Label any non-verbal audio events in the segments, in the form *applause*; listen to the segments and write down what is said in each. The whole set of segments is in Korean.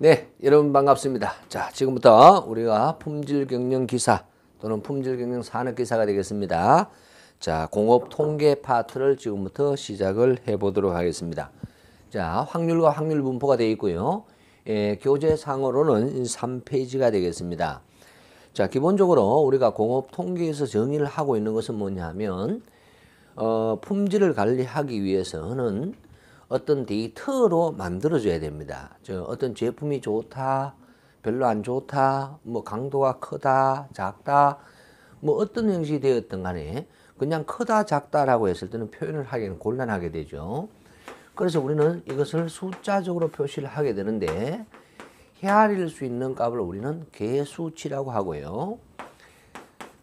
네, 여러분 반갑습니다. 자, 지금부터 우리가 품질 경영 기사 또는 품질 경영 산업 기사가 되겠습니다. 자, 공업 통계 파트를 지금부터 시작을 해 보도록 하겠습니다. 자, 확률과 확률 분포가 되어 있고요. 예, 교재상으로는 3페이지가 되겠습니다. 자, 기본적으로 우리가 공업 통계에서 정의를 하고 있는 것은 뭐냐면 어, 품질을 관리하기 위해서는 어떤 데이터로 만들어줘야 됩니다. 저 어떤 제품이 좋다, 별로 안 좋다, 뭐 강도가 크다, 작다, 뭐 어떤 형식이 되었든 간에 그냥 크다, 작다라고 했을 때는 표현을 하기는 곤란하게 되죠. 그래서 우리는 이것을 숫자적으로 표시를 하게 되는데 헤아릴 수 있는 값을 우리는 개수치라고 하고요.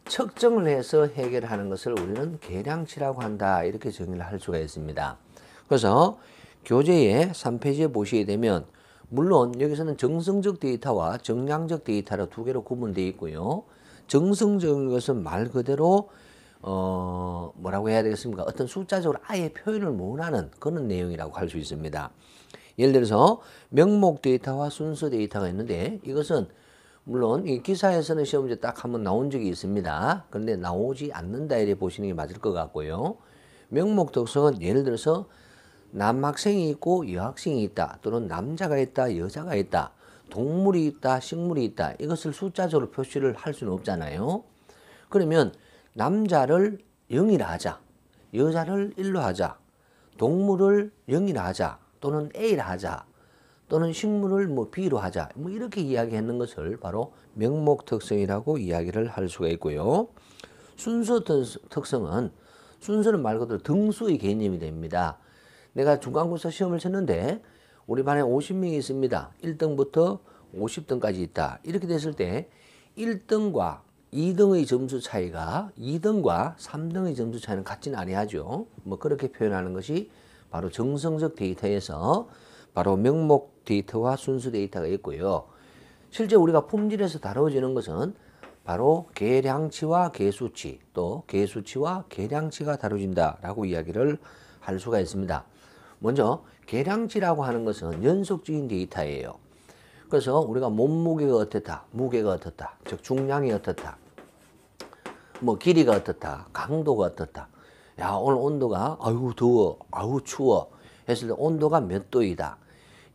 측정을 해서 해결하는 것을 우리는 계량치라고 한다 이렇게 정의를 할 수가 있습니다. 그래서 교재의 3페이지에 보시게 되면 물론 여기서는 정성적 데이터와 정량적 데이터로 두 개로 구분되어 있고요. 정성적인 것은 말 그대로 어 뭐라고 해야 되겠습니까? 어떤 숫자적으로 아예 표현을 못하는 그런 내용이라고 할 수 있습니다. 예를 들어서 명목 데이터와 순서 데이터가 있는데 이것은 물론 이 기사에서는 시험제 딱한번 나온 적이 있습니다. 그런데 나오지 않는다 이래 보시는 게 맞을 것 같고요. 명목 독성은 예를 들어서 남학생이 있고 여학생이 있다 또는 남자가 있다 여자가 있다 동물이 있다 식물이 있다 이것을 숫자적으로 표시를 할 수는 없잖아요 그러면 남자를 0이라 하자 여자를 1로 하자 동물을 0이라 하자 또는 A라 하자 또는 식물을 뭐 B로 하자 뭐 이렇게 이야기하는 것을 바로 명목 특성이라고 이야기를 할 수가 있고요 순서 특성은 순서는 말 그대로 등수의 개념이 됩니다 내가 중간고사 시험을 쳤는데 우리 반에 50명이 있습니다. 1등부터 50등까지 있다. 이렇게 됐을 때 1등과 2등의 점수 차이가 2등과 3등의 점수 차이는 같지는 아니하죠. 뭐 그렇게 표현하는 것이 바로 정성적 데이터에서 바로 명목 데이터와 순수 데이터가 있고요. 실제 우리가 품질에서 다루어지는 것은 바로 계량치와 계수치 또 계수치와 계량치가 다루어진다라고 이야기를 할 수가 있습니다. 먼저 계량지라고 하는 것은 연속적인 데이터예요. 그래서 우리가 몸무게가 어떻다, 무게가 어떻다, 즉 중량이 어떻다, 뭐 길이가 어떻다, 강도가 어떻다. 야 오늘 온도가 아유 더워, 아유 추워 했을 때 온도가 몇 도이다.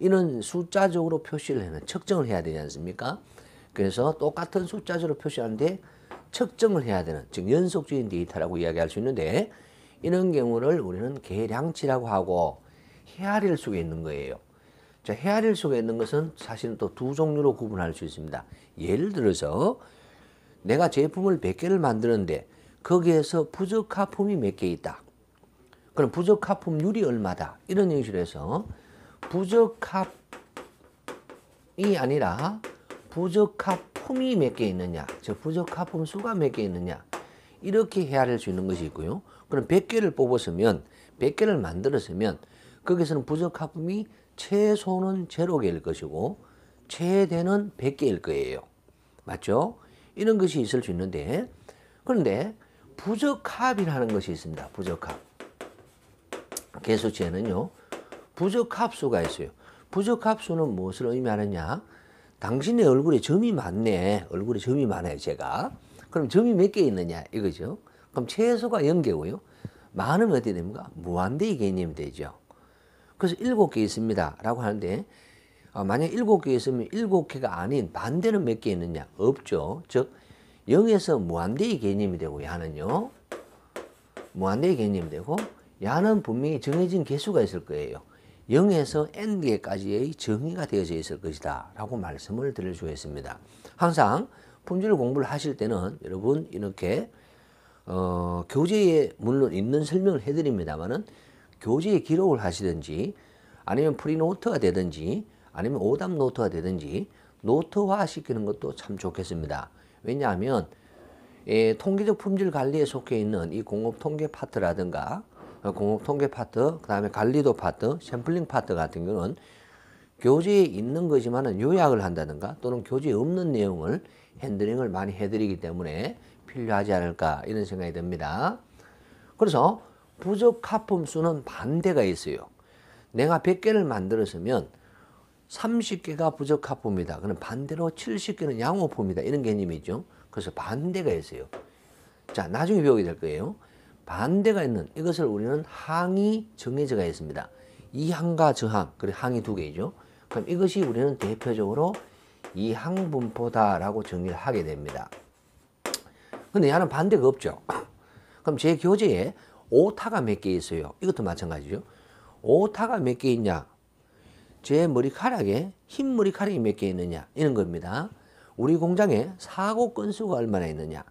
이런 숫자적으로 표시를 해는 측정을 해야 되지 않습니까? 그래서 똑같은 숫자적으로 표시하는데 측정을 해야 되는 즉 연속적인 데이터라고 이야기할 수 있는데 이런 경우를 우리는 계량치라고 하고 헤아릴 수가 있는 거예요. 자, 헤아릴 수가 있는 것은 사실은 또 두 종류로 구분할 수 있습니다. 예를 들어서 내가 제품을 100개를 만드는데 거기에서 부적합품이 몇 개 있다. 그럼 부적합품률이 얼마다. 이런 형식으로 해서 부적합이 아니라 부적합품이 몇 개 있느냐. 즉 부적합품 수가 몇 개 있느냐. 이렇게 헤아릴 수 있는 것이 있고요. 그럼 100개를 뽑았으면 100개를 만들었으면 거기서는 부적합음이 최소는 제로 개일 것이고 최대는 100개일 거예요. 맞죠? 이런 것이 있을 수 있는데 그런데 부적합이라는 것이 있습니다. 부적합. 개수치에는요. 부적합수가 있어요. 부적합수는 무엇을 의미하느냐? 당신의 얼굴에 점이 많네. 얼굴에 점이 많아요, 제가. 그럼 점이 몇 개 있느냐? 이거죠. 그럼 최소가 0개고요. 많으면 어떻게 됩니까? 무한대의 개념이 되죠. 그래서 일곱 개 있습니다. 라고 하는데, 어, 만약 일곱 개 있으면 일곱 개가 아닌 반대는 몇 개 있느냐? 없죠. 즉, 0에서 무한대의 개념이 되고, 야는요, 무한대의 개념이 되고, 야는 분명히 정해진 개수가 있을 거예요. 0에서 n개까지의 정의가 되어져 있을 것이다. 라고 말씀을 드릴 수 있습니다. 항상 품질 공부를 하실 때는 여러분 이렇게 어, 교재에 물론 있는 설명을 해드립니다만 교재에 기록을 하시든지 아니면 프리노트가 되든지 아니면 오답 노트가 되든지 노트화 시키는 것도 참 좋겠습니다. 왜냐하면 예, 통계적 품질 관리에 속해 있는 이 공업 통계 파트라든가 어, 공업 통계 파트, 그 다음에 관리도 파트, 샘플링 파트 같은 경우는 교재에 있는 거지만은 요약을 한다든가 또는 교재에 없는 내용을 핸드링을 많이 해드리기 때문에 필요하지 않을까 이런 생각이 듭니다. 그래서 부적합품 수는 반대가 있어요. 내가 100개를 만들었으면 30개가 부적합품이다. 그럼 반대로 70개는 양호품이다. 이런 개념이죠. 그래서 반대가 있어요. 자, 나중에 배우게 될 거예요. 반대가 있는 이것을 우리는 항이 정해져가 있습니다. 이항과 저항, 그리고 항이 두 개이죠. 그럼 이것이 우리는 대표적으로 이항분포다라고 정의를 하게 됩니다. 근데 얘는 반대가 없죠. *clears throat* 그럼 제 교재에 오타가 몇 개 있어요. 이것도 마찬가지죠. 오타가 몇 개 있냐? 제 머리카락에 흰 머리카락이 몇 개 있느냐? 이런 겁니다. 우리 공장에 사고 건수가 얼마나 있느냐?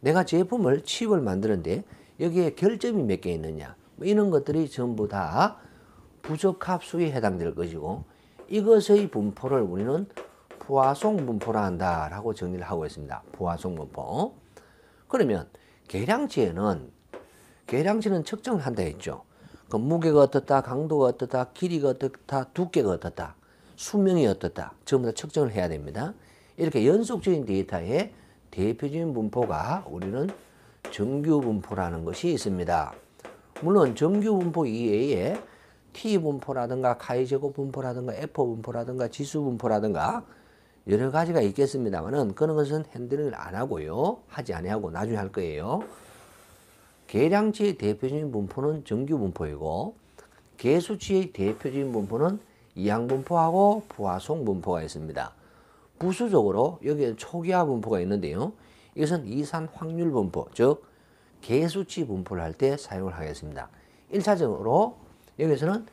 내가 제품을 칩을 만드는데 여기에 결점이 몇 개 있느냐? 뭐 이런 것들이 전부 다 부적합수에 해당될 것이고 이것의 분포를 우리는 부화송 분포라 한다라고 정리를 하고 있습니다. 부화송 분포. 그러면 계량치에는 계량치는 측정한다 했죠. 그 무게가 어떻다, 강도가 어떻다, 길이가 어떻다, 두께가 어떻다, 수명이 어떻다, 전부 다 측정을 해야 됩니다. 이렇게 연속적인 데이터의 대표적인 분포가 우리는 정규 분포라는 것이 있습니다. 물론 정규 분포 이외에 T 분포라든가 카이제곱 분포라든가 F 분포라든가 지수 분포라든가 여러 가지가 있겠습니다만 그런 것은 핸들링을 안 하고요. 하지 아니고 나중에 할 거예요. 계량치의 대표적인 분포는 정규 분포이고 개수치의 대표적인 분포는 이항 분포하고 부하속 분포가 있습니다. 부수적으로 여기에 초기화 분포가 있는데요. 이것은 이산 확률 분포, 즉 개수치 분포를 할 때 사용을 하겠습니다. 1차적으로 여기서는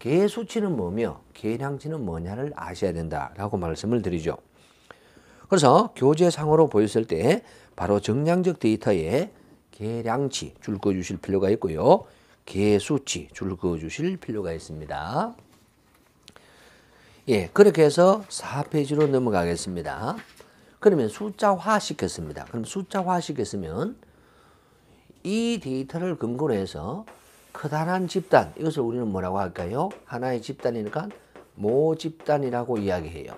개수치는 뭐며 계량치는 뭐냐를 아셔야 된다라고 말씀을 드리죠. 그래서 교재상으로 보였을 때 바로 정량적 데이터의 계량치 줄 그어주실 필요가 있고요. 개수치 줄 그어주실 필요가 있습니다. 예, 그렇게 해서 4페이지로 넘어가겠습니다. 그러면 숫자화 시켰습니다. 그럼 숫자화 시켰으면 이 데이터를 근거로 해서 커다란 집단, 이것을 우리는 뭐라고 할까요? 하나의 집단이니까 모집단이라고 이야기해요.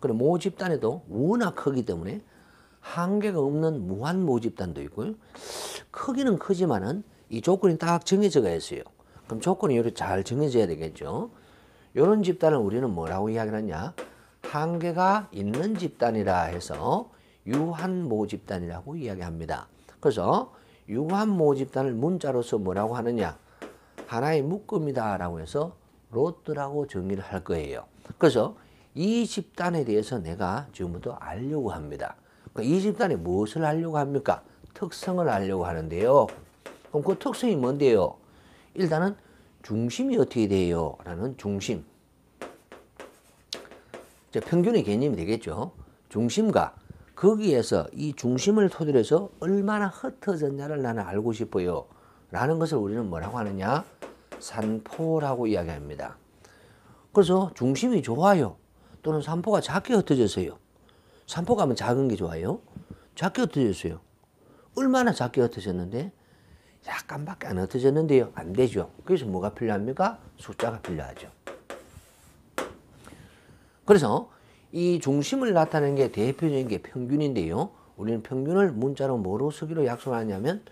그럼 모집단에도 워낙 크기 때문에 한계가 없는 무한 모집단도 있고요. 크기는 크지만은 이 조건이 딱 정해져가 있어요. 그럼 조건이 이렇게 잘 정해져야 되겠죠. 이런 집단을 우리는 뭐라고 이야기하냐? 한계가 있는 집단이라 해서 유한모 집단이라고 이야기합니다. 그래서 유한모 집단을 문자로서 뭐라고 하느냐? 하나의 묶음이다라고 해서 로트라고 정의를 할 거예요. 그래서 이 집단에 대해서 내가 지금부터 알려고 합니다. 그러니까 이 집단이 무엇을 하려고 합니까? 특성을 하려고 하는데요. 그럼 그 특성이 뭔데요? 일단은 중심이 어떻게 돼요? 라는 중심. 평균의 개념이 되겠죠. 중심과 거기에서 이 중심을 토대로 해서 얼마나 흩어졌냐를 나는 알고 싶어요. 라는 것을 우리는 뭐라고 하느냐? 산포라고 이야기합니다. 그래서 중심이 좋아요. 또는 산포가 작게 흩어졌어요. 산포 가면 작은 게 좋아요? 작게 흩어졌어요. 얼마나 작게 흩어졌는데? 약간밖에 안 흩어졌는데요. 안 되죠. 그래서 뭐가 필요합니까? 숫자가 필요하죠. 그래서 이 중심을 나타내는 게 대표적인 게 평균인데요. 우리는 평균을 문자로 뭐로 쓰기로 약속하냐면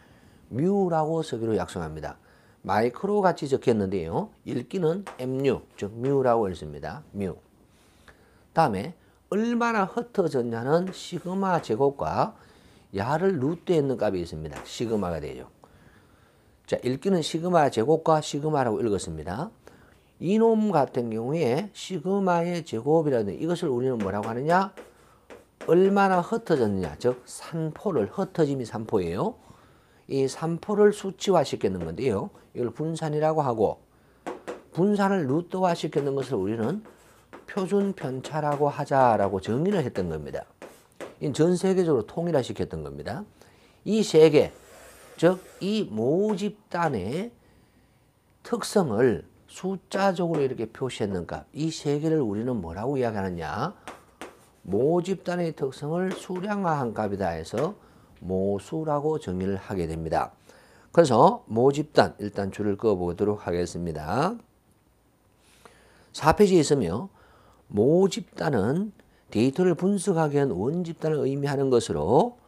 뮤라고 쓰기로 약속합니다. 마이크로 같이 적혔는데요. 읽기는 mu, 즉 뮤라고 읽습니다. 뮤. 다음에 얼마나 흩어졌냐는 시그마 제곱과 야를 루트에 있는 값이 있습니다. 시그마가 되죠. 자, 읽기는 시그마 제곱과 시그마라고 읽었습니다. 이놈 같은 경우에 시그마의 제곱이라는 이것을 우리는 뭐라고 하느냐? 얼마나 흩어졌느냐. 즉, 산포를, 흩어짐이 산포예요. 이 산포를 수치화 시키는 건데요. 이걸 분산이라고 하고, 분산을 루트화 시키는 것을 우리는 표준 편차라고 하자라고 정의를 했던 겁니다. 전 세계적으로 통일화시켰던 겁니다. 이 세계, 즉 이 모집단의 특성을 숫자적으로 이렇게 표시했는 값, 이 세계를 우리는 뭐라고 이야기하느냐? 모집단의 특성을 수량화한 값이다 해서 모수라고 정의를 하게 됩니다. 그래서 모집단, 일단 줄을 그어보도록 하겠습니다. 4페이지에 있으며 모 집단은 데이터를 분석하기 위한 원 집단을 의미하는 것으로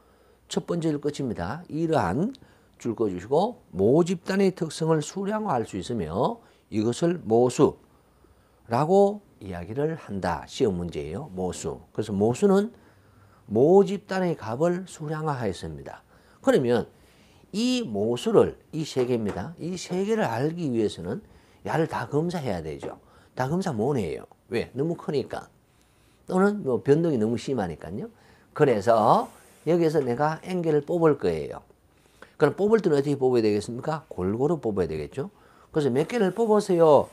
첫 번째일 것입니다. 이러한 줄거주시고 모 집단의 특성을 수량화할 수 있으며 이것을 모수라고 이야기를 한다. 시험 문제예요. 모수. 그래서 모수는 모 집단의 값을 수량화하였습니다. 그러면 이 모수를 이 세 개입니다. 이 세 개를 알기 위해서는 야를 다 검사해야 되죠. 다검사못해요 왜? 너무 크니까. 또는 뭐 변동이 너무 심하니까요. 그래서 여기에서 내가 앵겔을 뽑을 거예요. 그럼 뽑을 때는 어떻게 뽑아야 되겠습니까? 골고루 뽑아야 되겠죠. 그래서 몇 개를 뽑으세요.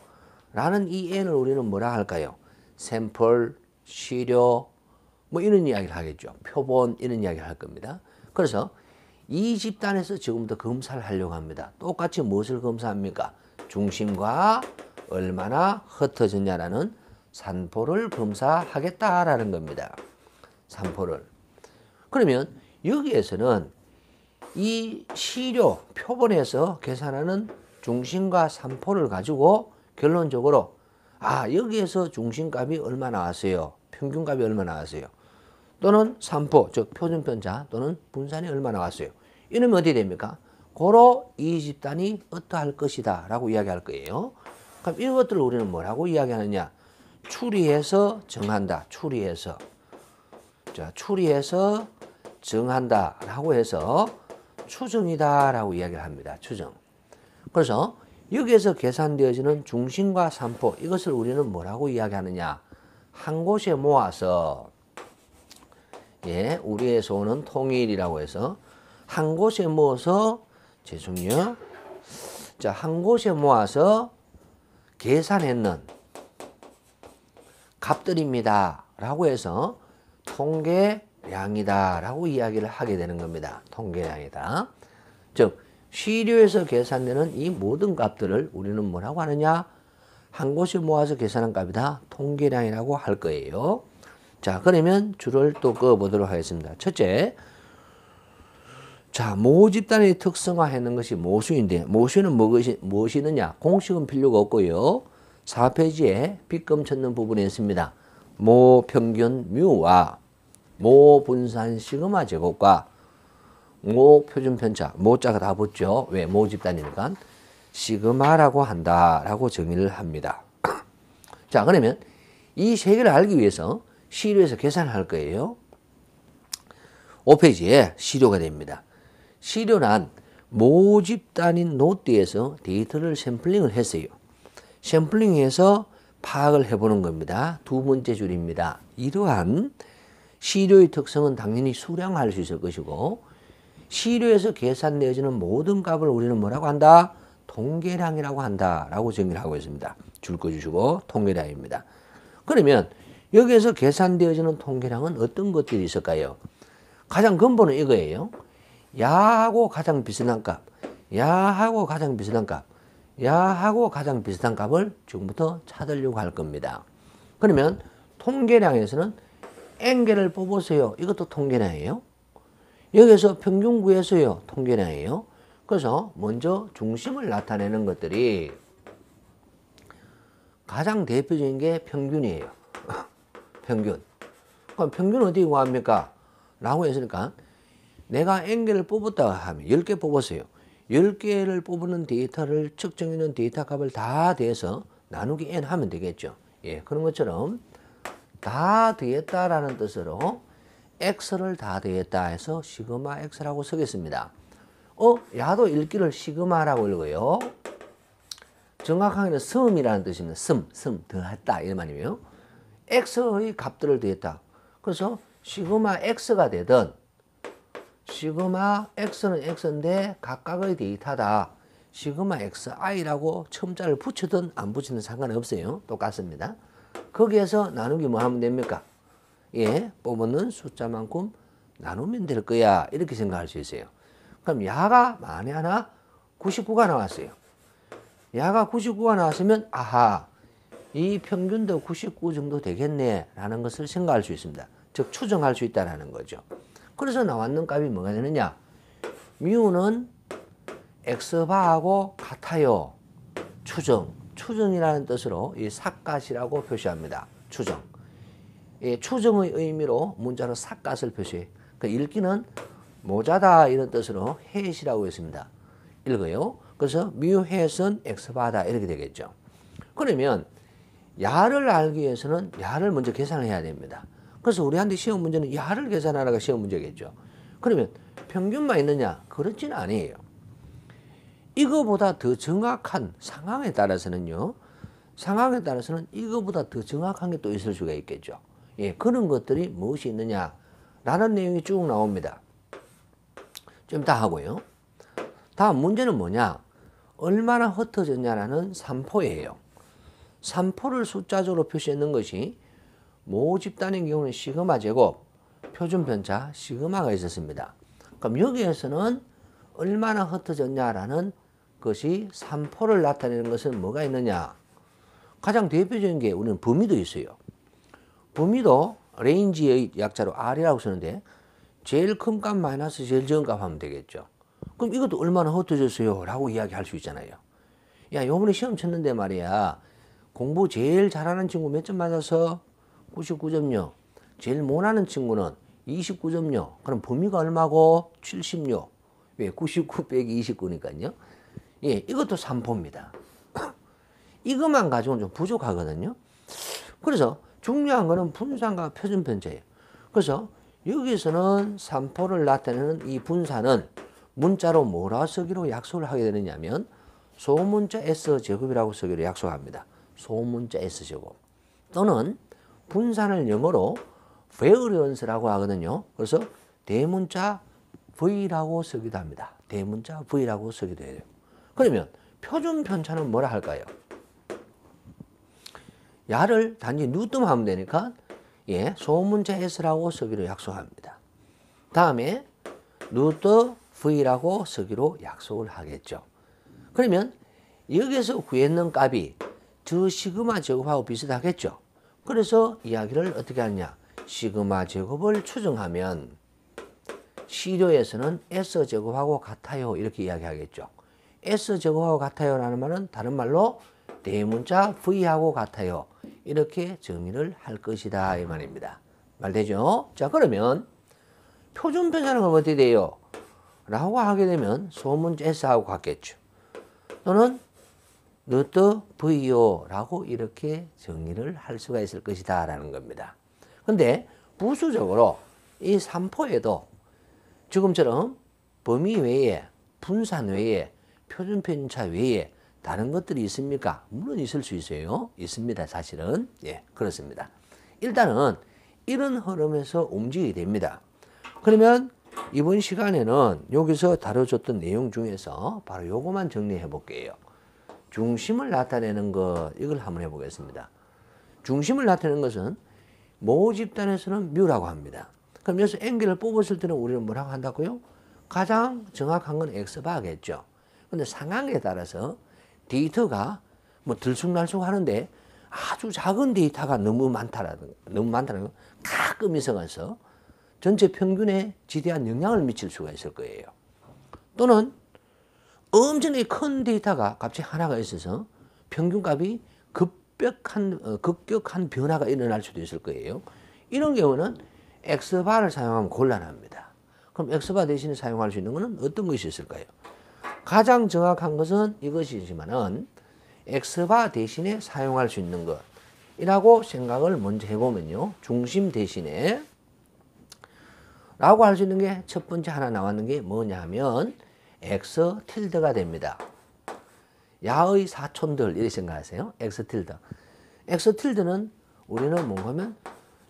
라는 이 n을 우리는 뭐라 할까요? 샘플, 시료, 뭐 이런 이야기를 하겠죠. 표본 이런 이야기를 할 겁니다. 그래서 이 집단에서 지금부터 검사를 하려고 합니다. 똑같이 무엇을 검사합니까? 중심과 얼마나 흩어졌냐라는 산포를 검사하겠다라는 겁니다. 산포를. 그러면 여기에서는 이 시료 표본에서 계산하는 중심과 산포를 가지고 결론적으로 아 여기에서 중심값이 얼마 나왔어요. 평균값이 얼마 나왔어요. 또는 산포 즉 표준 편차 또는 분산이 얼마 나왔어요. 이러면 어떻게 됩니까? 고로 이 집단이 어떠할 것이다 라고 이야기할 거예요. 그럼 이것들을 우리는 뭐라고 이야기하느냐? 추리해서 정한다. 추리해서. 자, 추리해서 정한다. 라고 해서 추정이다. 라고 이야기를 합니다. 추정. 그래서 여기에서 계산되어지는 중심과 산포 이것을 우리는 뭐라고 이야기하느냐 한 곳에 모아서 예 우리에서 는 통일이라고 해서 한 곳에 모아서 죄송해요 자한 곳에 모아서 계산했는 값들입니다. 라고 해서 통계량이다 라고 이야기를 하게 되는 겁니다. 통계량이다. 즉 시료에서 계산되는 이 모든 값들을 우리는 뭐라고 하느냐? 한 곳에 모아서 계산한 값이다. 통계량이라고 할 거예요. 자 그러면 줄을 또 그어보도록 하겠습니다. 첫째 자, 모 집단의 특성화하는 것이 모수인데 모수는 무엇이, 무엇이느냐? 공식은 필요가 없고요. 4페이지에 빗금 찾는 부분에 있습니다. 모 평균 뮤와 모 분산 시그마 제곱과 모 표준 편차, 모자가 다 붙죠. 왜? 모 집단이니까. 시그마라고 한다라고 정의를 합니다. *clears throat* 자, 그러면 이 세 개를 알기 위해서 시료에서 계산을 할 거예요. 5페이지에 시료가 됩니다. 실현한 모집단인 노트에서 데이터를 샘플링을 했어요. 샘플링해서 파악을 해보는 겁니다. 두 번째 줄입니다. 이러한 시료의 특성은 당연히 수량할 수 있을 것이고 시료에서 계산되어지는 모든 값을 우리는 뭐라고 한다? 통계량이라고 한다 라고 정의를 하고 있습니다. 줄거 주시고 통계량입니다. 그러면 여기에서 계산되어지는 통계량은 어떤 것들이 있을까요? 가장 근본은 이거예요. 야하고 가장 비슷한 값, 야하고 가장 비슷한 값, 야하고 가장 비슷한 값을 지금부터 찾으려고 할 겁니다. 그러면 통계량에서는 N개를 뽑으세요. 이것도 통계량이에요. 여기서 평균 구해서요. 통계량이에요. 그래서 먼저 중심을 나타내는 것들이 가장 대표적인 게 평균이에요. *laughs* 평균. 그럼 평균 어디 구합니까? 라고 했으니까 내가 앵개를 뽑았다 하면 10개 뽑았어요. 10개를 뽑는 데이터를 측정 해놓은 데이터 값을 다대서 나누기 n 하면 되겠죠. 예, 그런 것처럼 다 되었다라는 뜻으로 x를 다 되었다 해서 시그마 x라고 쓰겠습니다. 어? 야도 읽기를 시그마라고 읽어요. 정확하게는 섬이라는 뜻입니다. 섬, 섬, 더했다 이런 말이에요. x의 값들을 더했다. 그래서 시그마 x가 되든 시그마 x는 x인데 각각의 데이터다. 시그마 xi라고 첨자를 붙이든 안 붙이든 상관없어요. 똑같습니다. 거기에서 나누기 뭐 하면 됩니까? 예, 뽑는 숫자만큼 나누면 될 거야. 이렇게 생각할 수 있어요. 그럼 야가 만에 하나 99가 나왔어요. 야가 99가 나왔으면 아하 이 평균도 99 정도 되겠네 라는 것을 생각할 수 있습니다. 즉 추정할 수 있다는 거죠. 그래서 나왔는 값이 뭐가 되느냐? 뮤는 x바하고 같아요. 추정. 추정이라는 뜻으로 이 삭갓이라고 표시합니다. 추정. 예, 추정의 의미로 문자로 삭갓을 표시해. 그 읽기는 모자다 이런 뜻으로 헷이라고 했습니다. 읽어요. 그래서 뮤헷은 엑바다 이렇게 되겠죠. 그러면 야를 알기 위해서는 야를 먼저 계산 해야 됩니다. 그래서 우리한테 시험 문제는 야를 계산하라가 시험 문제겠죠. 그러면 평균만 있느냐? 그렇지는 아니에요. 이거보다 더 정확한 상황에 따라서는요. 상황에 따라서는 이거보다 더 정확한 게 또 있을 수가 있겠죠. 예, 그런 것들이 무엇이 있느냐? 라는 내용이 쭉 나옵니다. 좀 다 하고요. 다음 문제는 뭐냐? 얼마나 흩어졌냐라는 삼포예요. 삼포를 숫자적으로 표시했는 것이 모 집단의 경우는 시그마 제곱, 표준 편차 시그마가 있었습니다. 그럼 여기에서는 얼마나 흩어졌냐라는 것이 삼포를 나타내는 것은 뭐가 있느냐? 가장 대표적인 게 우리는 범위도 있어요. 범위도 레인지의 약자로 R이라고 쓰는데 제일 큰 값 마이너스 제일 적은 값 하면 되겠죠. 그럼 이것도 얼마나 흩어졌어요? 라고 이야기할 수 있잖아요. 야, 요번에 시험 쳤는데 말이야. 공부 제일 잘하는 친구 몇 점 맞아서 99.0. 제일 못하는 친구는 29.0. 그럼 범위가 얼마고? 76. 왜? 99 빼기 29니까요. 예, 이것도 3포입니다. *coughs* 이것만 가지고는 좀 부족하거든요. 그래서 중요한 거는 분산과 표준 편제예요. 그래서 여기서는 3포를 나타내는 이 분산은 문자로 뭐라 쓰기로 약속을 하게 되느냐면 소문자 S제곱이라고 쓰기로 약속합니다. 소문자 S제곱 또는 분산을 영어로 variance라고 하거든요. 그래서 대문자 V라고 쓰기도 합니다. 대문자 V라고 쓰기도 해요. 그러면 표준 편차는 뭐라 할까요? 야를 단지 누뜸 하면 되니까 예, 소문자 S라고 쓰기로 약속합니다. 다음에 누트 V라고 쓰기로 약속을 하겠죠. 그러면 여기서 구했는 값이 두 시그마 제곱하고 비슷하겠죠. 그래서 이야기를 어떻게 하느냐. 시그마 제곱을 추정하면 C료에서는 S 제곱하고 같아요. 이렇게 이야기하겠죠. S 제곱하고 같아요라는 말은 다른 말로 대문자 V하고 같아요. 이렇게 정의를 할 것이다. 이 말입니다. 말되죠? 자, 그러면 표준 변화는 어떻게 돼요? 라고 하게 되면 소문 S하고 같겠죠. 또는 노트 v o 라고 이렇게 정의를 할 수가 있을 것이다 라는 겁니다. 근데 부수적으로 이 삼포에도 지금처럼 범위 외에 분산 외에 표준 편차 외에 다른 것들이 있습니까? 물론 있을 수 있어요. 있습니다. 사실은. 예, 그렇습니다. 일단은 이런 흐름에서 움직이게 됩니다. 그러면 이번 시간에는 여기서 다뤄줬던 내용 중에서 바로 요거만 정리해 볼게요. 중심을 나타내는 것 이걸 한번 해보겠습니다. 중심을 나타내는 것은 모 집단에서는 뮤라고 합니다. 그럼 여기서 N기를 뽑았을 때는 우리는 뭐라고 한다고요? 가장 정확한 건 X바겠죠. 근데 상황에 따라서 데이터가 뭐 들쑥날쑥 하는데 아주 작은 데이터가 너무 많다라든가 너무 많다는 가끔 있어서 전체 평균에 지대한 영향을 미칠 수가 있을 거예요. 또는 엄청나게 큰 데이터가 갑자기 하나가 있어서 평균값이 급격한, 어, 급격한 변화가 일어날 수도 있을 거예요. 이런 경우는 엑바를 사용하면 곤란합니다. 그럼 엑바 대신에 사용할 수 있는 것은 어떤 것이 있을까요? 가장 정확한 것은 이것이지만은 엑바 대신에 사용할 수 있는 것이라고 생각을 먼저 해보면요. 중심 대신에 라고 할 수 있는 게 첫 번째 하나 나왔는 게 뭐냐 하면 엑스 틸드가 됩니다. 야의 사촌들 이렇게 생각하세요. 엑스 틸드. 엑스 틸드는 우리는 뭔가 뭐 하면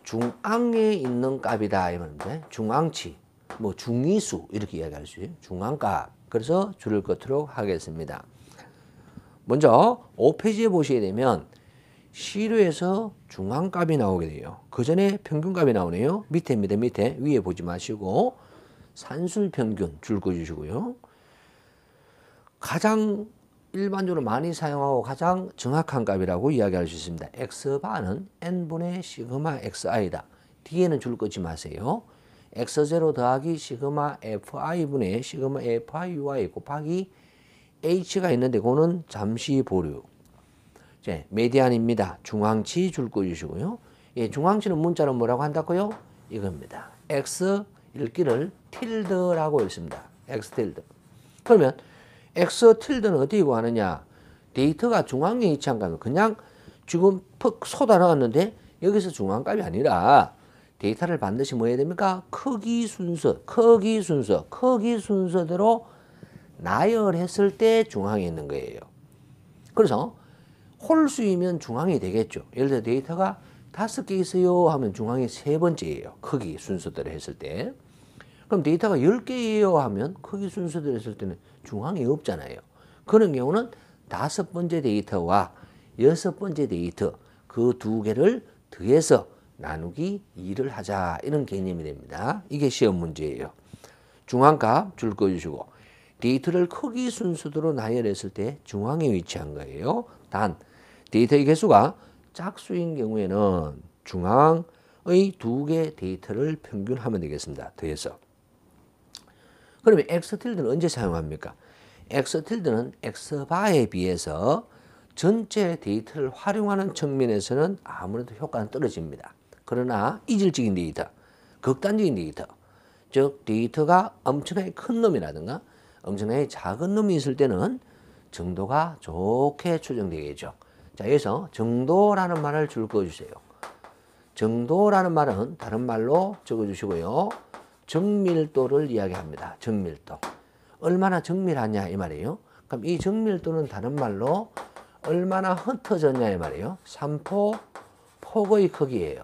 중앙에 있는 값이다 이 말인데 중앙치 뭐 중위수 이렇게 이야기할 수 있어요. 중앙값. 그래서 줄을 끝으로 하겠습니다. 먼저 5페이지에 보시게 되면 시료에서 중앙값이 나오게 돼요. 그 전에 평균값이 나오네요. 밑에 밑에 밑에 위에 보지 마시고 산술 평균 줄 그어주시고요. 가장 일반적으로 많이 사용하고 가장 정확한 값이라고 이야기할 수 있습니다. x바는 n분의 시그마 xi다. 뒤에는 줄 끄지 마세요. x0 더하기 시그마 fi분의 시그마 fiy 곱하기 h가 있는데 그거는 잠시 보류. 제 예, 메디안입니다. 중앙치 줄 끄주시고요. 예, 중앙치는 문자로 뭐라고 한다고요? 이겁니다. x 읽기를 t i 라고 읽습니다. x t i 그러면 엑스 틸드는 어떻게 구하느냐? 데이터가 중앙에 위치한 값을 그냥 지금 퍽 쏟아 나었는데 여기서 중앙값이 아니라 데이터를 반드시 뭐 해야 됩니까? 크기 순서, 크기 순서, 크기 순서대로 나열했을 때 중앙에 있는 거예요. 그래서 홀수이면 중앙이 되겠죠. 예를 들어 데이터가 다섯 개 있어요 하면 중앙이 세 번째예요. 크기 순서대로 했을 때. 그럼 데이터가 열개예요 하면 크기 순서대로 했을 때는 중앙에 없잖아요. 그런 경우는 다섯 번째 데이터와 여섯 번째 데이터 그 두 개를 더해서 나누기 2를 하자 이런 개념이 됩니다. 이게 시험 문제예요. 중앙값 줄 꺼주시고 데이터를 크기 순서대로 나열했을 때 중앙에 위치한 거예요. 단 데이터의 개수가 짝수인 경우에는 중앙의 두 개 데이터를 평균하면 되겠습니다. 더해서 그러면 엑스틸드는 언제 사용합니까? 엑서틸드는 엑서바에 비해서 전체 데이터를 활용하는 측면에서는 아무래도 효과는 떨어집니다. 그러나 이질적인 데이터, 극단적인 데이터, 즉 데이터가 엄청나게 큰 놈이라든가 엄청나게 작은 놈이 있을 때는 정도가 좋게 추정되겠죠. 자, 여기서 정도라는 말을 줄거주세요. 정도라는 말은 다른 말로 적어주시고요. 정밀도를 이야기합니다. 정밀도. 얼마나 정밀하냐 이 말이에요. 그럼 이 정밀도는 다른 말로 얼마나 흩어졌냐 이 말이에요. 삼포 폭의 크기예요.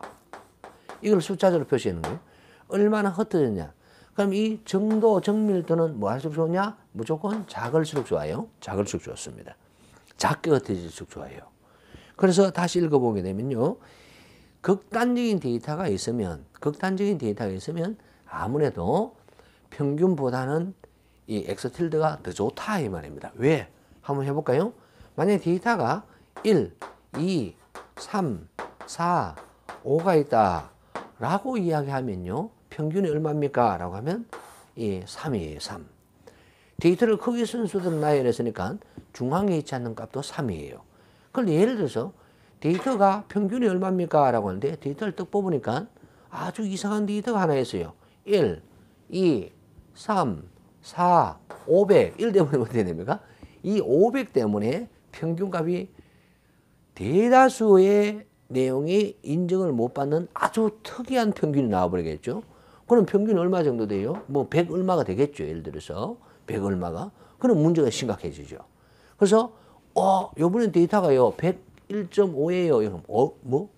이걸 숫자적으로 표시하는 거예요. 얼마나 흩어졌냐. 그럼 이 정도 정밀도는 뭐 할수록 좋냐? 무조건 작을수록 좋아요. 작을수록 좋습니다. 작게 흩어질수록 좋아요. 그래서 다시 읽어보게 되면요. 극단적인 데이터가 있으면, 극단적인 데이터가 있으면 아무래도 평균보다는 이 엑스틸드가 더 좋다 이 말입니다. 왜? 한번 해볼까요? 만약 데이터가 1, 2, 3, 4, 5가 있다 라고 이야기하면요. 평균이 얼마입니까? 라고 하면 이 3이에요. 3. 데이터를 크기 순서대 나열했으니까 중앙에 있지 않는 값도 3이에요. 그걸 예를 들어서 데이터가 평균이 얼마입니까? 라고 하는데 데이터를 떡 뽑으니까 아주 이상한 데이터가 하나 있어요. 1, 2, 3, 4, 500. 1 때문에 *laughs* 어떻게 됩니까? 이 500 때문에 평균값이 대다수의 내용이 인정을 못 받는 아주 특이한 평균이 나와버리겠죠. 그럼 평균 얼마 정도 돼요? 뭐1 얼마가 되겠죠. 예를 들어서 1 얼마가. 그럼 문제가 심각해지죠. 그래서 어, 요번에 데이터가요. 101.5예요. 이러면 어, 뭐?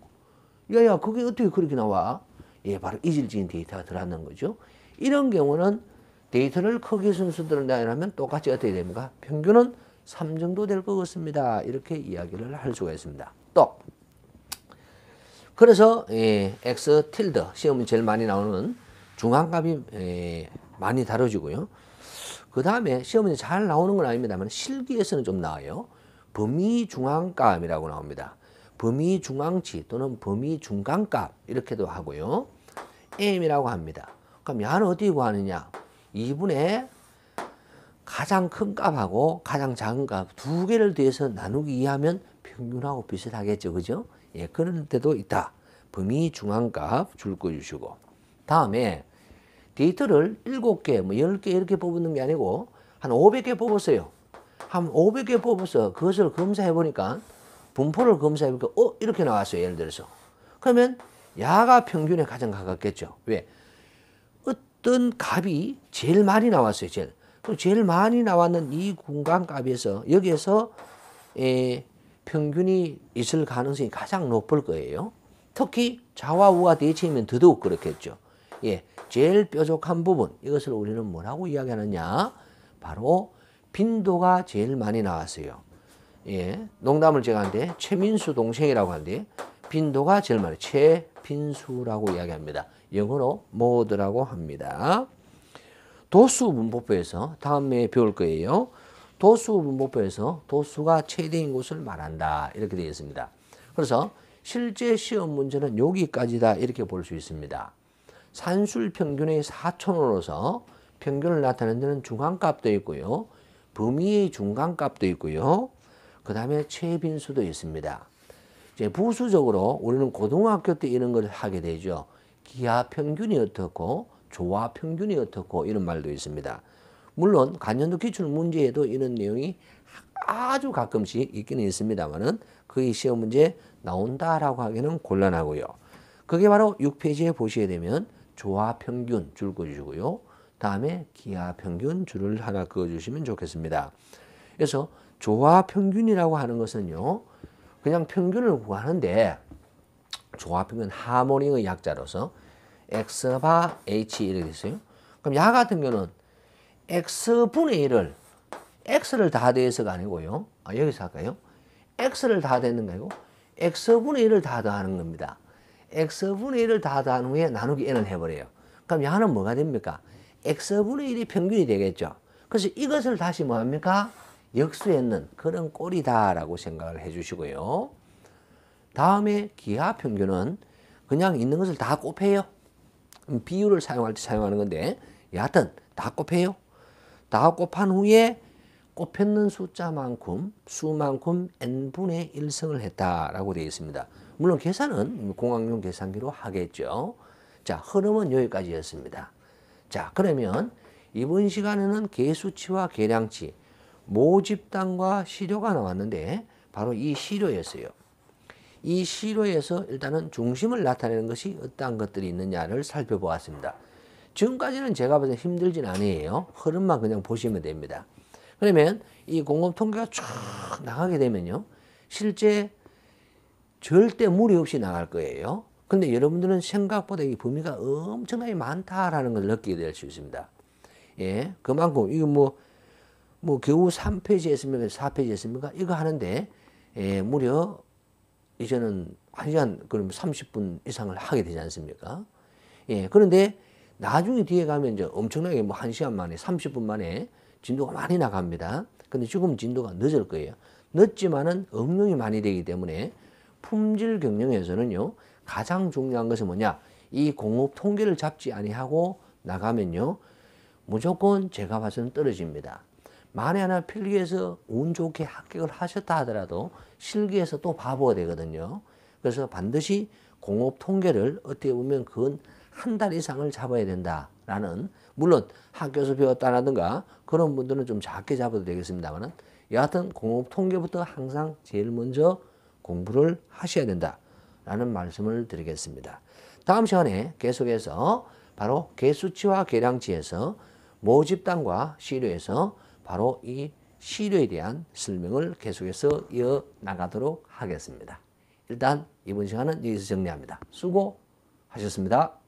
야야, 그게 어떻게 그렇게 나와? 예, 바로 이질적인 데이터가 들어가는 거죠. 이런 경우는 데이터를 크기 순서대로 나열하면 똑같이 어떻게 됩니까? 평균은 3 정도 될 것 같습니다. 이렇게 이야기를 할 수가 있습니다. 또 그래서 예, X 틸더 시험은 제일 많이 나오는 중앙값이 예, 많이 다뤄지고요. 그 다음에 시험에 잘 나오는 건 아닙니다만 실기에서는 좀 나와요. 범위 중앙값이라고 나옵니다. 범위 중앙치 또는 범위 중간값 이렇게도 하고요. m이라고 합니다. 그럼 야는 어디 구하느냐? 2분의 가장 큰 값하고 가장 작은 값 두 개를 대해서 나누기 하면 평균하고 비슷하겠죠. 그죠? 예, 그런 때도 있다. 범위 중앙값 줄거 주시고 다음에 데이터를 7개, 뭐 10개 이렇게 뽑는 게 아니고 한 500개 뽑았어요. 한 500개 뽑아서 그것을 검사해 보니까 분포를 검사해보니까 어? 이렇게 나왔어요. 예를 들어서. 그러면 야가 평균에 가장 가깝겠죠. 왜? 어떤 값이 제일 많이 나왔어요. 제일. 그 제일 많이 나왔는 이 공간 값에서 여기에서 에, 예, 평균이 있을 가능성이 가장 높을 거예요. 특히 좌와 우와 대체이면 더더욱 그렇겠죠. 예, 제일 뾰족한 부분 이것을 우리는 뭐라고 이야기하느냐? 바로 빈도가 제일 많이 나왔어요. 예, 농담을 제가 한데 최민수 동생이라고 하는데 빈도가 제일 많아요. 최빈수라고 이야기합니다. 영어로 모드라고 합니다. 도수 분포표에서 다음에 배울 거예요. 도수 분포표에서 도수가 최대인 곳을 말한다. 이렇게 되어 있습니다. 그래서 실제 시험 문제는 여기까지다 이렇게 볼 수 있습니다. 산술 평균의 4천으로서 평균을 나타내는 데는 중간값도 있고요. 범위의 중간값도 있고요. 그 다음에 최빈수도 있습니다. 이제 부수적으로 우리는 고등학교 때 이런 걸 하게 되죠. 기하 평균이 어떻고 조화 평균이 어떻고 이런 말도 있습니다. 물론 간연도 기출 문제에도 이런 내용이 아주 가끔씩 있기는 있습니다만은 그의 시험 문제 나온다라고 하기는 곤란하고요. 그게 바로 6페이지에 보시게 되면 조화 평균 줄 그어주시고요. 다음에 기하 평균 줄을 하나 그어주시면 좋겠습니다. 그래서 조화 평균이라고 하는 것은요. 그냥 평균을 구하는데 조화 평균 하모닝의 약자로서 x바 h 이렇게 있어요. 그럼 야 같은 경우는 x분의 1을 x를 다 대해서가 아니고요. 아, 여기서 할까요? x를 다 대는 거고 x분의 1을 다 더하는 겁니다. x분의 1을 다 더한 후에 나누기 n을 해버려요. 그럼 야는 뭐가 됩니까? x분의 1이 평균이 되겠죠. 그래서 이것을 다시 뭐합니까? 역수했는 그런 꼴이다라고 생각을 해주시고요. 다음에 기하평균은 그냥 있는 것을 다 곱해요. 비율을 사용할 때 사용하는 건데 여하튼 다 곱해요. 다 곱한 후에 곱했는 숫자만큼 수만큼 n분의 1승을 했다라고 되어 있습니다. 물론 계산은 공학용 계산기로 하겠죠. 자 흐름은 여기까지였습니다. 자 그러면 이번 시간에는 개수치와 계량치 모집단과 시료가 나왔는데 바로 이 시료였어요. 이 시료에서 일단은 중심을 나타내는 것이 어떠한 것들이 있느냐를 살펴보았습니다. 지금까지는 제가 봐서 힘들진 않아요. 흐름만 그냥 보시면 됩니다. 그러면 이 공업 통계가 쭉 나가게 되면요. 실제 절대 무리 없이 나갈 거예요. 근데 여러분들은 생각보다 이 범위가 엄청나게 많다라는 걸 느끼게 될 수 있습니다. 예. 그만큼 이거 뭐뭐 겨우 3페이지 했습니까? 4페이지 했습니까? 이거 하는데 예, 무려 이제는 한시간 그럼 30분 이상을 하게 되지 않습니까? 예, 그런데 나중에 뒤에 가면 이제 엄청나게 뭐 1시간 만에 30분 만에 진도가 많이 나갑니다. 근데 지금 진도가 늦을 거예요. 늦지만은 음용이 많이 되기 때문에 품질 경영에서는요. 가장 중요한 것은 뭐냐? 이 공업 통계를 잡지 아니하고 나가면요. 무조건 제가 봐서는 떨어집니다. 만에 하나 필기에서 운 좋게 합격을 하셨다 하더라도 실기에서 또 바보가 되거든요. 그래서 반드시 공업 통계를 어떻게 보면 그건 한 달 이상을 잡아야 된다라는 물론 학교에서 배웠다라든가 그런 분들은 좀 작게 잡아도 되겠습니다만 여하튼 공업 통계부터 항상 제일 먼저 공부를 하셔야 된다라는 말씀을 드리겠습니다. 다음 시간에 계속해서 바로 개수치와 계량치에서 모집단과 시료에서 바로 이 시료에 대한 설명을 계속해서 이어나가도록 하겠습니다. 일단 이번 시간은 여기서 정리합니다. 수고하셨습니다.